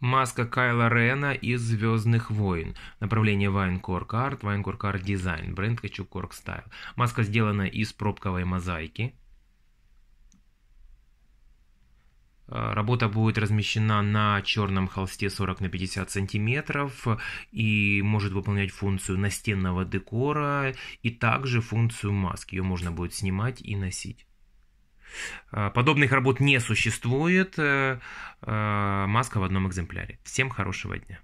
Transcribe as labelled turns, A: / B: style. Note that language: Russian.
A: Маска Кайла Рена из «Звездных войн». Направление Вайнкор Карт, Вайнкор Карт Дизайн, бренд Качук Корк Стайл. Маска сделана из пробковой мозаики. Э, работа будет размещена на черном холсте 40 на 50 сантиметров и может выполнять функцию настенного декора и также функцию маски. Ее можно будет снимать и носить. Э, подобных работ не существует. Э, э, маска в одном экземпляре. Всем хорошего дня.